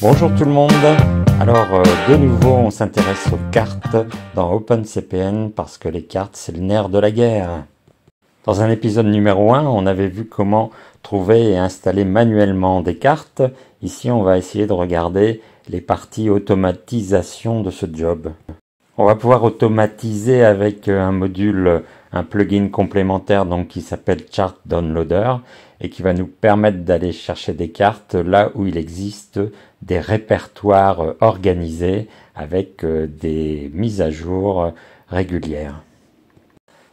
Bonjour tout le monde. Alors euh, de nouveau on s'intéresse aux cartes dans OpenCPN parce que les cartes c'est le nerf de la guerre. Dans un épisode numéro 1 on avait vu comment trouver et installer manuellement des cartes. Ici on va essayer de regarder les parties automatisation de ce job. On va pouvoir automatiser avec euh, un module, un plugin complémentaire donc qui s'appelle Chart Downloader et qui va nous permettre d'aller chercher des cartes là où il existe des répertoires euh, organisés avec euh, des mises à jour euh, régulières.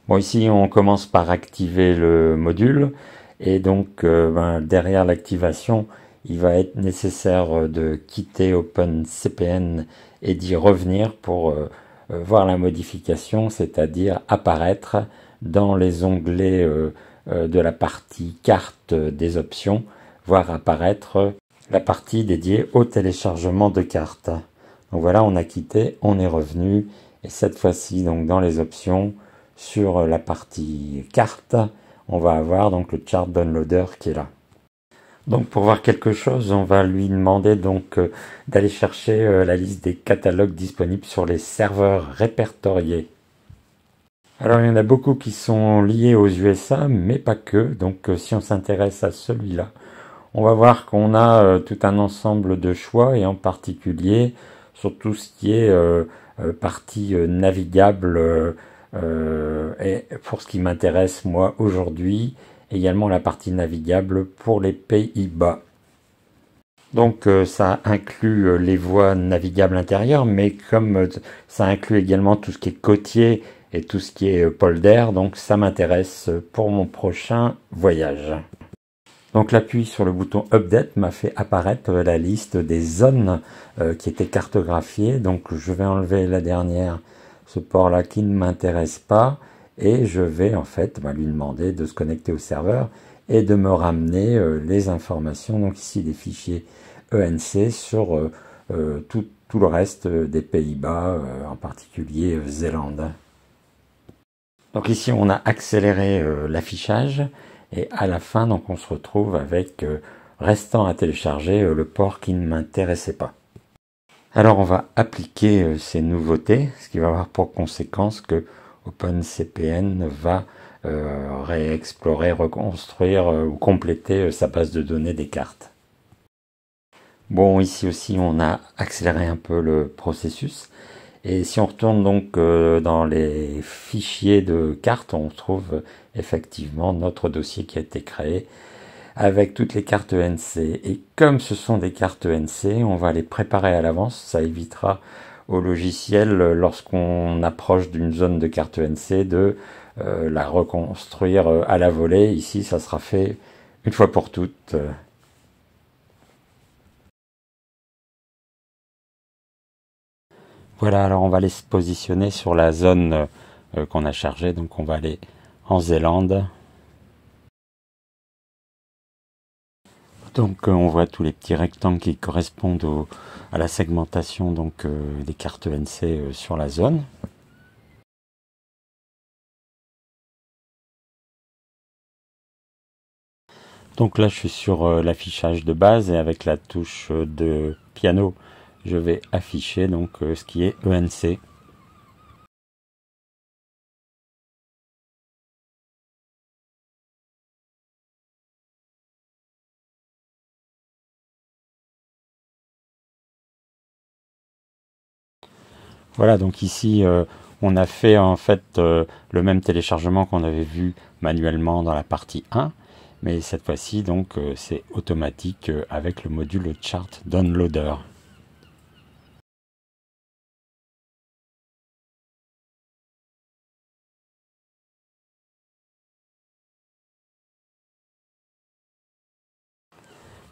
Bon, ici, on commence par activer le module. Et donc, ben, derrière l'activation, il va être nécessaire de quitter OpenCPN et d'y revenir pour voir la modification, c'est-à-dire apparaître dans les onglets euh, de la partie carte des options, voir apparaître la partie dédiée au téléchargement de cartes. Donc voilà, on a quitté, on est revenu, et cette fois-ci, donc dans les options, sur la partie carte, on va avoir donc le chart downloader qui est là. Donc pour voir quelque chose, on va lui demander donc euh, d'aller chercher euh, la liste des catalogues disponibles sur les serveurs répertoriés. Alors il y en a beaucoup qui sont liés aux USA, mais pas que. Donc euh, si on s'intéresse à celui-là, on va voir qu'on a euh, tout un ensemble de choix, et en particulier sur tout ce qui est euh, partie navigable, et pour ce qui m'intéresse moi aujourd'hui, également la partie navigable pour les Pays-Bas. Donc ça inclut les voies navigables intérieures, mais comme ça inclut également tout ce qui est côtier et tout ce qui est euh, polder, donc ça m'intéresse euh, pour mon prochain voyage. Donc l'appui sur le bouton Update m'a fait apparaître euh, la liste des zones qui étaient cartographiées. Donc je vais enlever la dernière, ce port-là qui ne m'intéresse pas, et je vais en fait bah, lui demander de se connecter au serveur et de me ramener les informations, donc ici des fichiers ENC sur tout, le reste des Pays-Bas, en particulier Zélande. Donc ici, on a accéléré euh, l'affichage et à la fin, donc on se retrouve avec euh, restant à télécharger euh, le port qui ne m'intéressait pas. Alors on va appliquer ces nouveautés, ce qui va avoir pour conséquence que OpenCPN va réexplorer, reconstruire ou compléter sa base de données des cartes. Bon, ici aussi, on a accéléré un peu le processus. Et si on retourne donc euh, dans les fichiers de cartes, on trouve effectivement notre dossier qui a été créé avec toutes les cartes ENC. Et comme ce sont des cartes NC, on va les préparer à l'avance. Ça évitera au logiciel, lorsqu'on approche d'une zone de carte NC, de euh, la reconstruire euh, à la volée. Ici, ça sera fait une fois pour toutes. Voilà, alors on va aller se positionner sur la zone euh, euh, qu'on a chargée, donc on va aller en Zélande. Donc euh, on voit tous les petits rectangles qui correspondent à la segmentation donc, des cartes NC sur la zone. Donc là je suis sur l'affichage de base et avec la touche de piano je vais afficher donc euh, ce qui est ENC. Voilà, donc ici, euh, on a fait en fait euh, le même téléchargement qu'on avait vu manuellement dans la partie 1, mais cette fois-ci, donc, c'est automatique avec le module chart downloader.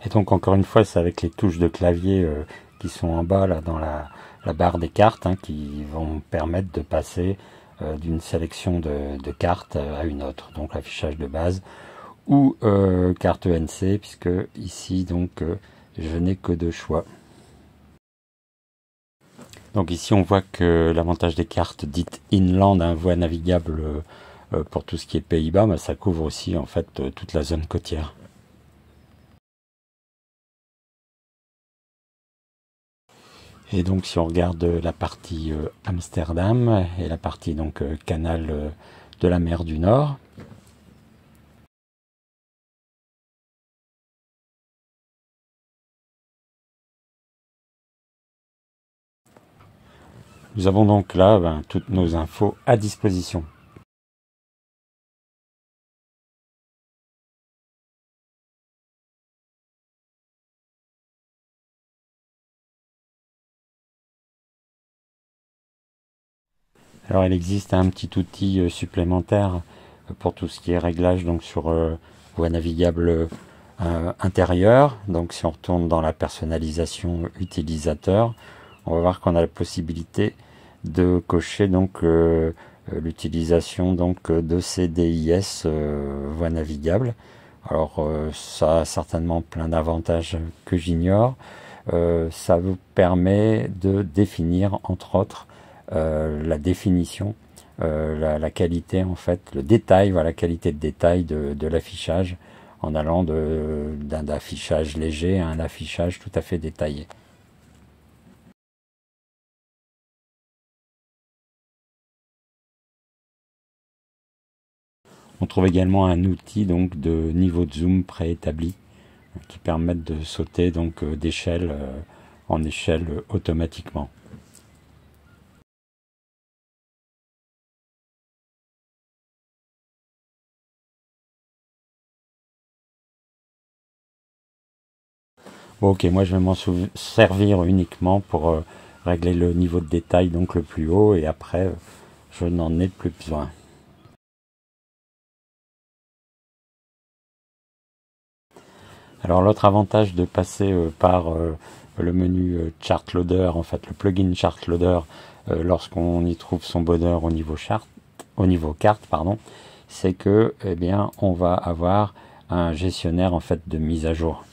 Et donc encore une fois, c'est avec les touches de clavier euh, qui sont en bas dans la, barre des cartes hein, qui vont permettre de passer euh, d'une sélection de, cartes euh, à une autre. Donc l'affichage de base ou carte ENC puisque ici donc je n'ai que deux choix. Donc ici on voit que l'avantage des cartes dites inland, un hein, voie navigable pour tout ce qui est Pays-Bas, bah, ça couvre aussi en fait toute la zone côtière. Et donc si on regarde euh, la partie euh, Amsterdam et la partie donc euh, canal de la mer du Nord, Nous avons donc là ben, toutes nos infos à disposition. Alors il existe un petit outil euh, supplémentaire euh, pour tout ce qui est réglage donc sur euh, voie navigable intérieure. Donc si on retourne dans la personnalisation utilisateur, on va voir qu'on a la possibilité de cocher donc l'utilisation donc de CDIS voie navigable. Alors ça a certainement plein d'avantages que j'ignore. ça vous permet de définir entre autres euh, la définition, euh, la, qualité en fait, le détail, voilà, la qualité de détail de, l'affichage en allant d'un affichage léger à un affichage tout à fait détaillé. On trouve également un outil donc de niveau de zoom préétabli qui permet de sauter donc euh, d'échelle en échelle automatiquement. ok, moi je vais m'en servir uniquement pour euh, régler le niveau de détail, donc le plus haut, et après je n'en ai plus besoin. Alors l'autre avantage de passer euh, par euh, le menu chart loader, en fait le plugin chart loader, lorsqu'on y trouve son bonheur au niveau chart, au niveau carte, pardon, c'est que eh bien on va avoir un gestionnaire en fait de mise à jour.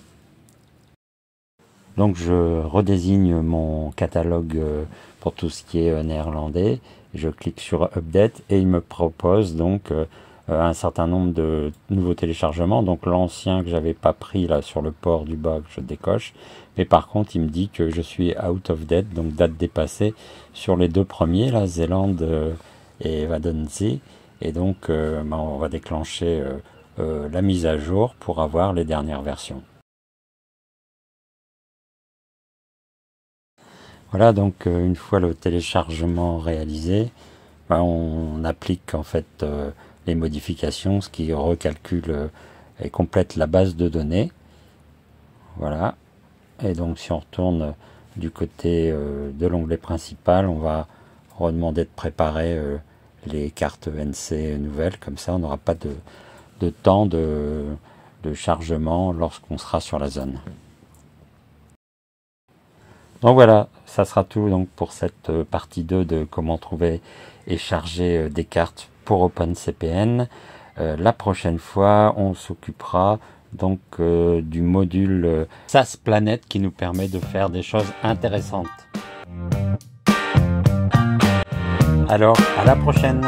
Donc je redésigne mon catalogue euh, pour tout ce qui est euh, néerlandais. Je clique sur Update et il me propose donc euh, un certain nombre de nouveaux téléchargements. Donc l'ancien que j'avais pas pris là sur le port du bas que je décoche. Mais par contre il me dit que je suis out of date, donc date dépassée sur les deux premiers, la Zélande et Vadensee. Et donc ben, on va déclencher la mise à jour pour avoir les dernières versions. Voilà, donc euh, une fois le téléchargement réalisé, ben, on applique en fait euh, les modifications, ce qui recalcule euh, et complète la base de données. Voilà. Et donc si on retourne du côté de l'onglet principal, on va redemander de préparer les cartes NC nouvelles. Comme ça, on n'aura pas de, temps de, de chargement lorsqu'on sera sur la zone. Donc voilà, ça sera tout donc, pour cette euh, partie 2 de comment trouver et charger euh, des cartes pour OpenCPN. Euh, la prochaine fois, on s'occupera donc du module SAS Planet qui nous permet de faire des choses intéressantes. Alors, à la prochaine